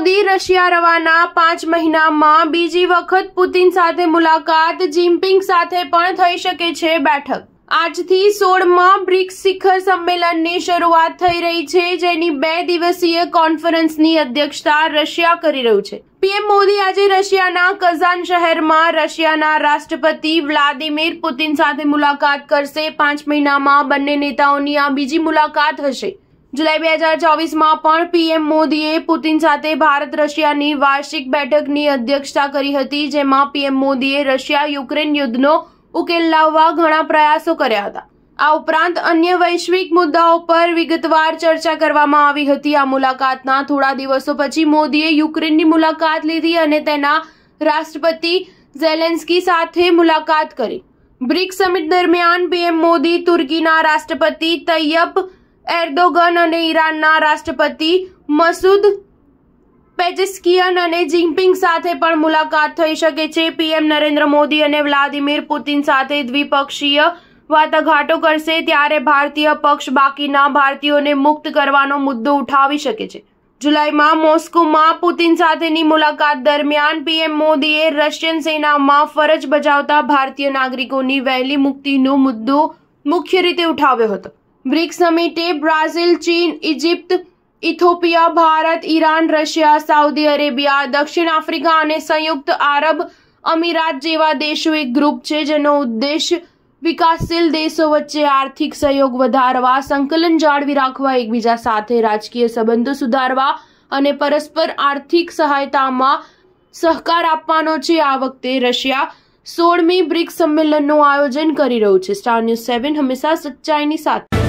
Modi Russia રવાના પાંચ મહિનામાં બીજી વખત પુતિન સાથે મુલાકાત જિનપિંગ સાથે પણ થઈ શકે છે બેઠક આજથી સોળમાં બ્રિક્સ શિખર સંમેલનની શરૂઆત થઈ રહી છે જેની બે દિવસીય કોન્ફરન્સની અધ્યક્ષતા રશિયા કરી રહ્યું છે પીએમ મોદી આજે રશિયાના કઝાન શહેરમાં રશિયાના રાષ્ટ્રપતિ વ્લાદિમીર પુતિન સાથે મુલાકાત કરશે પાંચ મહિનામાં બંને નેતાઓની આ બીજી મુલાકાત હશે જુલાઈ બે હજાર ચોવીસમાં પણ પીએમ મોદીએ પુતિન સાથે ભારત રશિયાની વાર્ષિક બેઠકની અધ્યક્ષતા કરી હતી જેમાં પીએમ મોદીએ રશિયા યુક્રેન યુદ્ધનો ઉકેલ લાવવા ઘણા પ્રયાસો કર્યા હતા આ ઉપરાંત અન્ય વૈશ્વિક મુદ્દાઓ પર વિગતવાર ચર્ચા કરવામાં આવી હતી આ મુલાકાતના થોડા દિવસો પછી મોદીએ યુક્રેનની મુલાકાત લીધી અને તેના રાષ્ટ્રપતિ ઝેલેન્સ્કી સાથે મુલાકાત કરી બ્રિક્સ સમિટ દરમિયાન પીએમ મોદી તુર્કીના રાષ્ટ્રપતિ તૈયબ એર્દોગન અને ઈરાનના રાષ્ટ્રપતિ મસૂદ પેજેસ્કિયન અને જિનપિંગ સાથે પણ મુલાકાત થઈ શકે છે પીએમ નરેન્દ્ર મોદી અને વ્લાદિમીર પુતિન સાથે દ્વિપક્ષીય વાટાઘાટો કરશે ત્યારે ભારતીય પક્ષ બાકીના ભારતીયોને મુક્ત કરવાનો મુદ્દો ઉઠાવી શકે છે જુલાઈમાં મોસ્કોમાં પુતિન સાથેની મુલાકાત દરમિયાન પીએમ મોદીએ રશિયન સેનામાં ફરજ બજાવતા ભારતીય નાગરિકોની વહેલી મુક્તિનો મુદ્દો મુખ્ય રીતે ઉઠાવ્યો હતો બ્રિક્સ સમિટે બ્રાઝિલ ચીન Egypt Ethiopia Bharat Iran Russia Saudi Arabia દક્ષિણ આફ્રિકા અને સંયુક્ત આરબ અમીરાત જેવા દેશો એક ગ્રુપ છે જેનો ઉદ્દેશ વિકાસશીલ દેશો વચ્ચે આર્થિક સહયોગ વધારવા સંકલન જાળવી રાખવા એકબીજા સાથે રાજકીય સંબંધો સુધારવા અને પરસ્પર આર્થિક સહાયતામાં સહકાર આપવાનો છે આ વખતે રશિયા સોળમી બ્રિક્સ સંમેલનનું આયોજન કરી રહ્યું છે સ્ટાર ન્યૂઝ સેવન હંમેશા સચ્ચાઈની સાથે